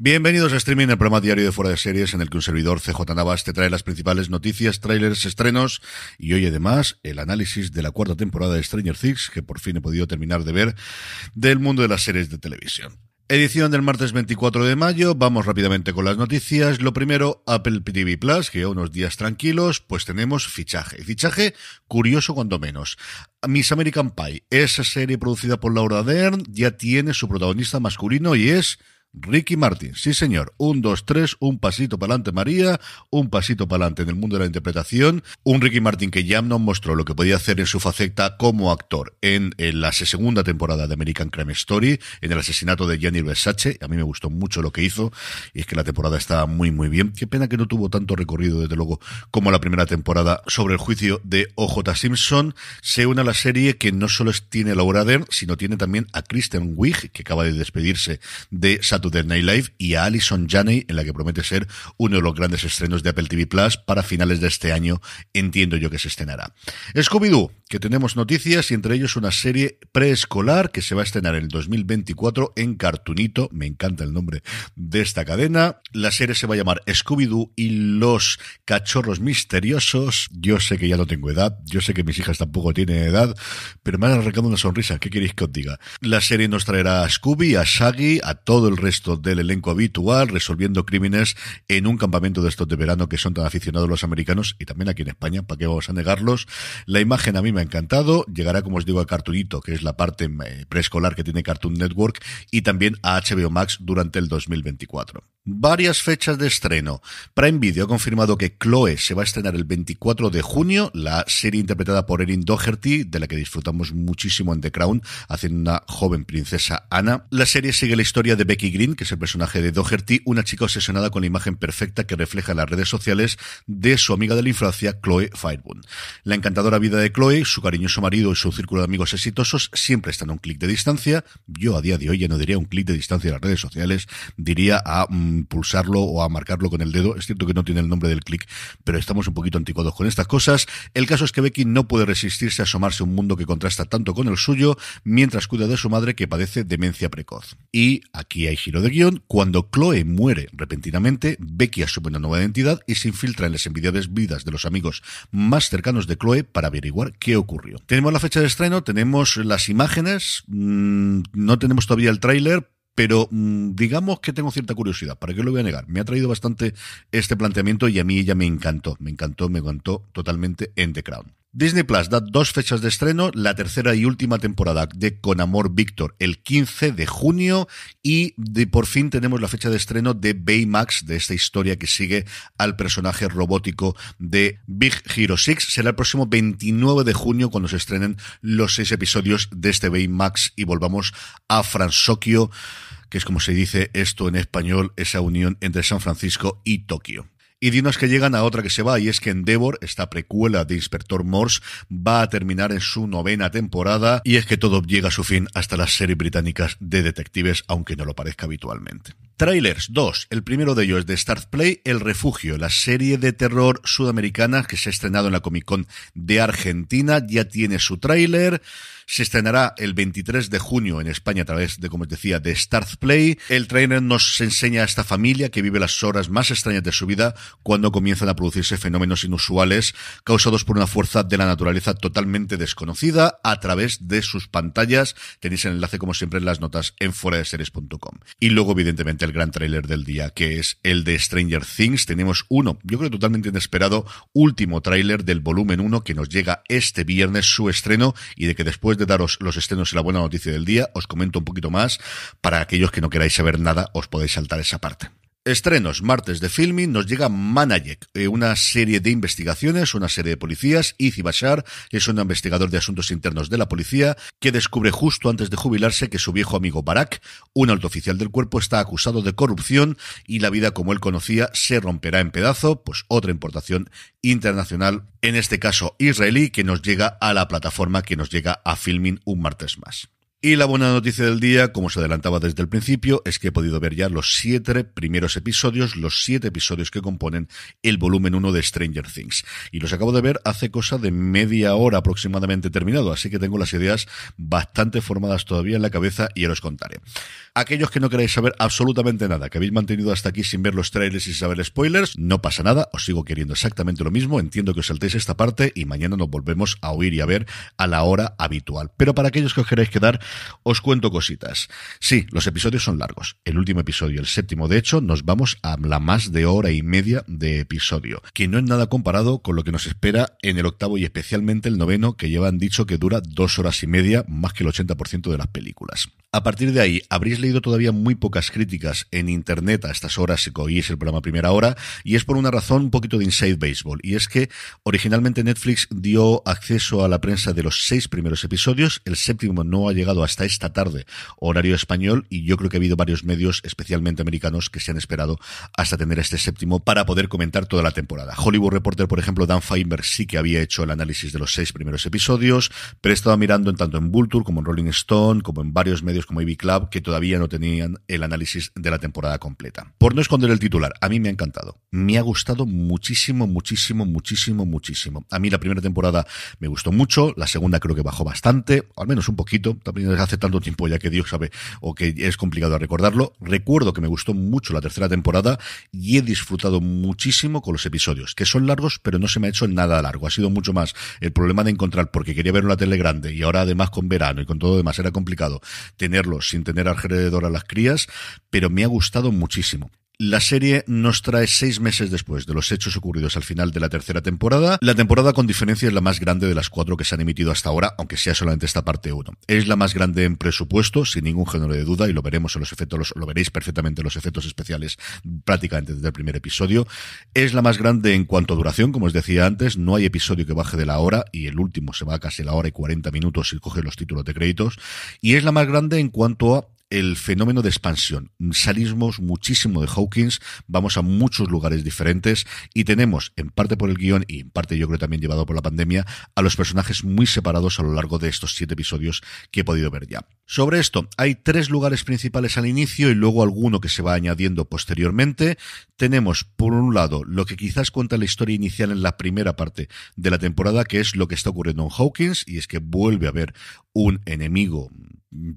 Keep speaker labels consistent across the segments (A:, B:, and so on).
A: Bienvenidos a Streaming, el programa diario de Fuera de Series, en el que un servidor CJ Navas te trae las principales noticias, trailers, estrenos y hoy además el análisis de la cuarta temporada de Stranger Things, que por fin he podido terminar de ver, del mundo de las series de televisión. Edición del martes 24 de mayo, vamos rápidamente con las noticias. Lo primero, Apple TV Plus, que unos días tranquilos, pues tenemos fichaje. Fichaje curioso cuando menos. Miss American Pie, esa serie producida por Laura Dern, ya tiene su protagonista masculino y es... Ricky Martin, sí señor, un, dos, tres, un pasito para adelante María, un pasito para adelante en el mundo de la interpretación, un Ricky Martin que ya no mostró lo que podía hacer en su faceta como actor en, la segunda temporada de American Crime Story, en el asesinato de Gianni Versace, a mí me gustó mucho lo que hizo, y es que la temporada está muy muy bien, qué pena que no tuvo tanto recorrido desde luego como la primera temporada sobre el juicio de OJ Simpson, se une a la serie que no solo tiene a Laura Dern, sino tiene también a Kristen Wiig, que acaba de despedirse de San Saturday Night Live, y a Alison Janney, en la que promete ser uno de los grandes estrenos de Apple TV Plus para finales de este año, entiendo yo que se estrenará. Scooby-Doo, que tenemos noticias y entre ellos una serie preescolar que se va a estrenar en el 2024 en Cartunito, me encanta el nombre de esta cadena. La serie se va a llamar Scooby-Doo y los cachorros misteriosos. Yo sé que ya no tengo edad, yo sé que mis hijas tampoco tienen edad, pero me han arrancado una sonrisa, ¿qué queréis que os diga? La serie nos traerá a Scooby, a Shaggy, a todo el resto esto del elenco habitual, resolviendo crímenes en un campamento de estos de verano que son tan aficionados los americanos y también aquí en España, ¿para qué vamos a negarlos? La imagen a mí me ha encantado, llegará como os digo a Cartoonito, que es la parte eh, preescolar que tiene Cartoon Network y también a HBO Max durante el 2024. Varias fechas de estreno. Prime Video ha confirmado que Chloe se va a estrenar el 24 de junio, la serie interpretada por Erin Doherty, de la que disfrutamos muchísimo en The Crown, haciendo una joven princesa Ana. La serie sigue la historia de Becky que es el personaje de Doherty, una chica obsesionada con la imagen perfecta que refleja las redes sociales de su amiga de la infancia, Chloe Fireboom. La encantadora vida de Chloe, su cariñoso marido y su círculo de amigos exitosos siempre están a un clic de distancia. Yo a día de hoy ya no diría un clic de distancia de las redes sociales, diría a mm, pulsarlo o a marcarlo con el dedo. Es cierto que no tiene el nombre del clic, pero estamos un poquito anticuados con estas cosas. El caso es que Becky no puede resistirse a asomarse a un mundo que contrasta tanto con el suyo, mientras cuida de su madre que padece demencia precoz. Y aquí hay de guión, cuando Chloe muere repentinamente, Becky asume una nueva identidad y se infiltra en las envidiadas vidas de los amigos más cercanos de Chloe para averiguar qué ocurrió. Tenemos la fecha de estreno, tenemos las imágenes, mm, no tenemos todavía el tráiler, pero mm, digamos que tengo cierta curiosidad, ¿para qué lo voy a negar? Me ha traído bastante este planteamiento y a mí ella me encantó, me encantó, me encantó totalmente en The Crown. Disney Plus da dos fechas de estreno, la tercera y última temporada de Con Amor Víctor el 15 de junio y de, por fin tenemos la fecha de estreno de Baymax, de esta historia que sigue al personaje robótico de Big Hero 6. Será el próximo 29 de junio cuando se estrenen los seis episodios de este Baymax y volvamos a Fransokio, que es como se dice esto en español, esa unión entre San Francisco y Tokio y dinos que llegan a otra que se va, y es que Endeavor, esta precuela de Inspector Morse, va a terminar en su novena temporada, y es que todo llega a su fin hasta las series británicas de detectives, aunque no lo parezca habitualmente. Trailers, 2, El primero de ellos es de Start Play, El Refugio, la serie de terror sudamericana que se ha estrenado en la Comic Con de Argentina. Ya tiene su tráiler. Se estrenará el 23 de junio en España a través de, como os decía, de Start Play. El trailer nos enseña a esta familia que vive las horas más extrañas de su vida cuando comienzan a producirse fenómenos inusuales causados por una fuerza de la naturaleza totalmente desconocida a través de sus pantallas. Tenéis el enlace, como siempre, en las notas en fuera de Y luego, evidentemente, el gran tráiler del día, que es el de Stranger Things. Tenemos uno, yo creo totalmente inesperado, último tráiler del volumen 1 que nos llega este viernes su estreno y de que después de daros los estrenos y la buena noticia del día, os comento un poquito más. Para aquellos que no queráis saber nada, os podéis saltar esa parte. Estrenos, martes de filming, nos llega Manajek, eh, una serie de investigaciones, una serie de policías, Izzy Bashar, es un investigador de asuntos internos de la policía, que descubre justo antes de jubilarse que su viejo amigo Barak, un alto oficial del cuerpo, está acusado de corrupción y la vida como él conocía se romperá en pedazo, pues otra importación internacional, en este caso israelí, que nos llega a la plataforma, que nos llega a filming un martes más. Y la buena noticia del día, como se adelantaba desde el principio, es que he podido ver ya los siete primeros episodios, los siete episodios que componen el volumen 1 de Stranger Things. Y los acabo de ver hace cosa de media hora aproximadamente terminado, así que tengo las ideas bastante formadas todavía en la cabeza y os contaré. Aquellos que no queréis saber absolutamente nada, que habéis mantenido hasta aquí sin ver los trailers y saber spoilers, no pasa nada, os sigo queriendo exactamente lo mismo, entiendo que os saltéis esta parte y mañana nos volvemos a oír y a ver a la hora habitual. Pero para aquellos que os queréis quedar, os cuento cositas. Sí, los episodios son largos. El último episodio, el séptimo, de hecho, nos vamos a la más de hora y media de episodio, que no es nada comparado con lo que nos espera en el octavo y especialmente el noveno, que llevan dicho que dura dos horas y media, más que el 80% de las películas. A partir de ahí, habréis leído todavía muy pocas críticas en internet a estas horas si cogéis el programa primera hora, y es por una razón un poquito de Inside Baseball, y es que originalmente Netflix dio acceso a la prensa de los seis primeros episodios, el séptimo no ha llegado hasta esta tarde, horario español, y yo creo que ha habido varios medios, especialmente americanos, que se han esperado hasta tener este séptimo para poder comentar toda la temporada. Hollywood Reporter, por ejemplo, Dan Feinberg sí que había hecho el análisis de los seis primeros episodios, pero he estado mirando en tanto en Vulture como en Rolling Stone, como en varios medios como EB Club, que todavía no tenían el análisis de la temporada completa. Por no esconder el titular, a mí me ha encantado. Me ha gustado muchísimo, muchísimo, muchísimo, muchísimo. A mí la primera temporada me gustó mucho, la segunda creo que bajó bastante, al menos un poquito, también hace tanto tiempo ya que Dios sabe o que es complicado recordarlo. Recuerdo que me gustó mucho la tercera temporada y he disfrutado muchísimo con los episodios, que son largos, pero no se me ha hecho nada largo. Ha sido mucho más el problema de encontrar, porque quería ver una tele grande y ahora además con verano y con todo demás era complicado tenerlos sin tener alrededor a las crías, pero me ha gustado muchísimo. La serie nos trae seis meses después de los hechos ocurridos al final de la tercera temporada. La temporada con diferencia es la más grande de las cuatro que se han emitido hasta ahora, aunque sea solamente esta parte uno. Es la más grande en presupuesto, sin ningún género de duda, y lo veremos en los efectos, lo veréis perfectamente en los efectos especiales prácticamente desde el primer episodio. Es la más grande en cuanto a duración, como os decía antes, no hay episodio que baje de la hora, y el último se va a casi la hora y 40 minutos y coge los títulos de créditos. Y es la más grande en cuanto a el fenómeno de expansión. Salimos muchísimo de Hawkins, vamos a muchos lugares diferentes y tenemos, en parte por el guión y en parte yo creo también llevado por la pandemia, a los personajes muy separados a lo largo de estos siete episodios que he podido ver ya. Sobre esto, hay tres lugares principales al inicio y luego alguno que se va añadiendo posteriormente. Tenemos, por un lado, lo que quizás cuenta la historia inicial en la primera parte de la temporada, que es lo que está ocurriendo en Hawkins, y es que vuelve a haber un enemigo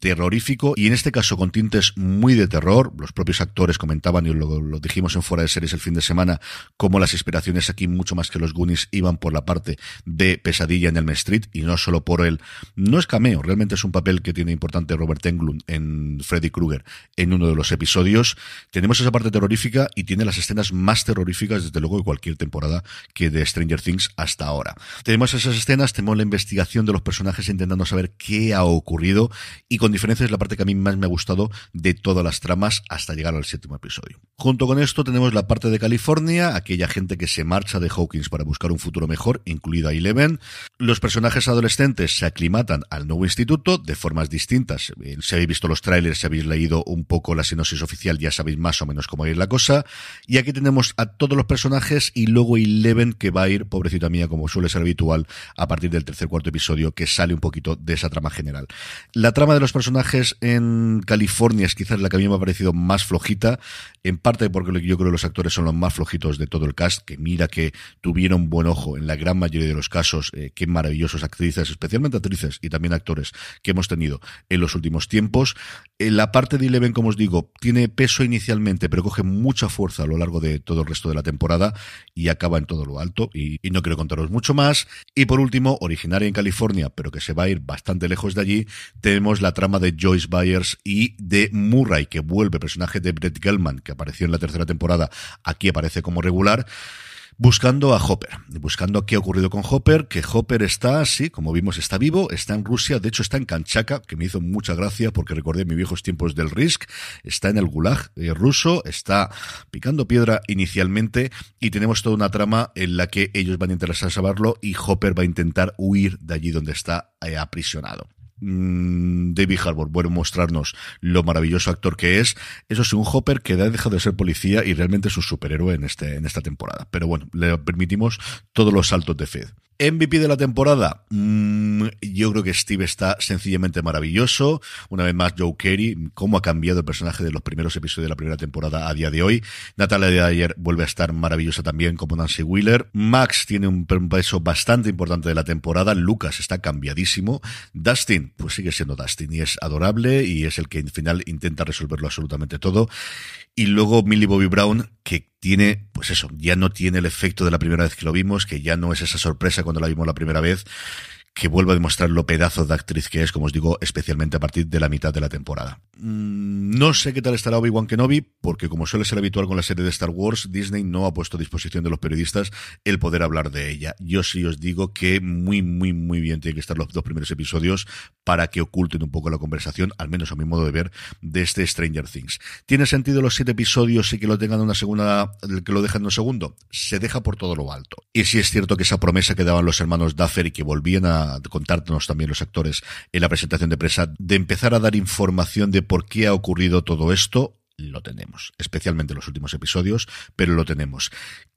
A: terrorífico y en este caso con tintes muy de terror. Los propios actores comentaban y lo, dijimos en fuera de series el fin de semana, como las inspiraciones aquí mucho más que los Goonies iban por la parte de pesadilla en el Street y no solo por él. No es cameo, realmente es un papel que tiene importante Robert Englund en Freddy Krueger en uno de los episodios. Tenemos esa parte terrorífica y tiene las escenas más terroríficas desde luego de cualquier temporada que de Stranger Things hasta ahora. Tenemos esas escenas, tenemos la investigación de los personajes intentando saber qué ha ocurrido y con diferencia es la parte que a mí más me ha gustado de todas las tramas hasta llegar al séptimo episodio. Junto con esto tenemos la parte de California, aquella gente que se marcha de Hawkins para buscar un futuro mejor, incluida Eleven. Los personajes adolescentes se aclimatan al nuevo instituto de formas distintas. Eh, si habéis visto los trailers, si habéis leído un poco la sinopsis oficial, ya sabéis más o menos cómo ir la cosa. Y aquí tenemos a todos los personajes y luego Eleven que va a ir, pobrecita mía, como suele ser habitual, a partir del tercer cuarto episodio, que sale un poquito de esa trama general. La trama de los personajes en California es quizás la que a mí me ha parecido más flojita, en parte porque yo creo que los actores son los más flojitos de todo el cast, que mira que tuvieron buen ojo en la gran mayoría de los casos, eh, qué maravillosas actrices, especialmente actrices y también actores que hemos tenido en los últimos tiempos. la parte de Eleven, como os digo, tiene peso inicialmente, pero coge mucha fuerza a lo largo de todo el resto de la temporada y acaba en todo lo alto y no quiero contaros mucho más. Y por último, originaria en California, pero que se va a ir bastante lejos de allí, tenemos la trama de Joyce Byers y de Murray, que vuelve, personaje de Brett Gelman, que apareció en la tercera temporada, aquí aparece como regular buscando a Hopper, buscando qué ha ocurrido con Hopper, que Hopper está, sí, como vimos, está vivo, está en Rusia, de hecho está en Kanchaka, que me hizo mucha gracia porque recordé mis viejos tiempos del Risk, está en el Gulag eh, ruso, está picando piedra inicialmente y tenemos toda una trama en la que ellos van a interesar saberlo y Hopper va a intentar huir de allí donde está eh, aprisionado. Mm, David Harbour bueno, mostrarnos lo maravilloso actor que es. Eso sí, un Hopper que ha dejado de ser policía y realmente es un superhéroe en, este, en esta temporada. Pero bueno, le permitimos todos los saltos de fe. MVP de la temporada. Mm, yo creo que Steve está sencillamente maravilloso. Una vez más, Joe Carey, cómo ha cambiado el personaje de los primeros episodios de la primera temporada a día de hoy. Natalia de ayer vuelve a estar maravillosa también como Nancy Wheeler. Max tiene un peso bastante importante de la temporada. Lucas está cambiadísimo. Dustin, pues sigue siendo Dustin y es adorable y es el que al final intenta resolverlo absolutamente todo. Y luego Millie Bobby Brown, que tiene, pues eso, ya no tiene el efecto de la primera vez que lo vimos, que ya no es esa sorpresa cuando la vimos la primera vez que vuelva a demostrar lo pedazo de actriz que es, como os digo, especialmente a partir de la mitad de la temporada. Mm, no sé qué tal estará Obi-Wan Kenobi, porque como suele ser habitual con la serie de Star Wars, Disney no ha puesto a disposición de los periodistas el poder hablar de ella. Yo sí os digo que muy, muy, muy bien tienen que estar los dos primeros episodios para que oculten un poco la conversación, al menos a mi modo de ver, de este Stranger Things. ¿Tiene sentido los siete episodios y que lo tengan una segunda, que lo dejan en un segundo? Se deja por todo lo alto. Y sí es cierto que esa promesa que daban los hermanos Duffer y que volvían a de también los actores en la presentación de presa, de empezar a dar información de por qué ha ocurrido todo esto, lo tenemos, especialmente los últimos episodios, pero lo tenemos.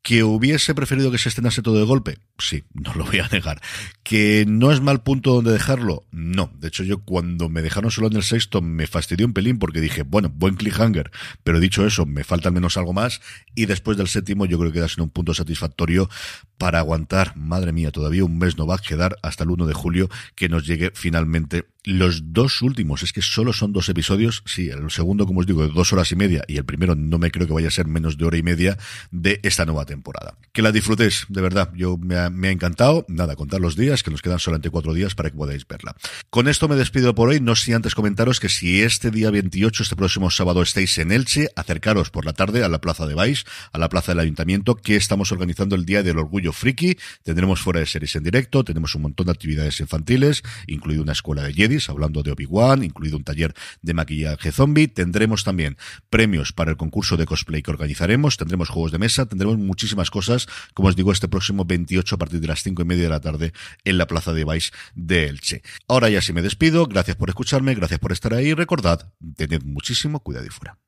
A: ¿Que hubiese preferido que se estrenase todo de golpe? Sí, no lo voy a negar. ¿Que no es mal punto donde dejarlo? No. De hecho, yo cuando me dejaron solo en el sexto me fastidió un pelín porque dije, bueno, buen cliffhanger. Pero dicho eso, me falta al menos algo más. Y después del séptimo, yo creo que das en un punto satisfactorio para aguantar, madre mía, todavía un mes no va a quedar hasta el 1 de julio que nos llegue finalmente los dos últimos, es que solo son dos episodios, sí, el segundo, como os digo, de dos horas y media, y el primero no me creo que vaya a ser menos de hora y media de esta nueva temporada. Que la disfrutéis, de verdad, yo me me ha encantado, nada, contar los días que nos quedan solamente cuatro días para que podáis verla. Con esto me despido por hoy, no si antes comentaros que si este día 28, este próximo sábado, estáis en Elche, acercaros por la tarde a la Plaza de Vais, a la Plaza del Ayuntamiento, que estamos organizando el Día del Orgullo Friki. Tendremos fuera de series en directo, tenemos un montón de actividades infantiles, incluido una escuela de Jedis, hablando de Obi-Wan, incluido un taller de maquillaje zombie. Tendremos también premios para el concurso de cosplay que organizaremos, tendremos juegos de mesa, tendremos muchísimas cosas, como os digo, este próximo 28 a partir de las 5 y media de la tarde en la Plaza de Baix de Elche. Ahora ya sí me despido, gracias por escucharme, gracias por estar ahí, recordad, tened muchísimo cuidado y fuera.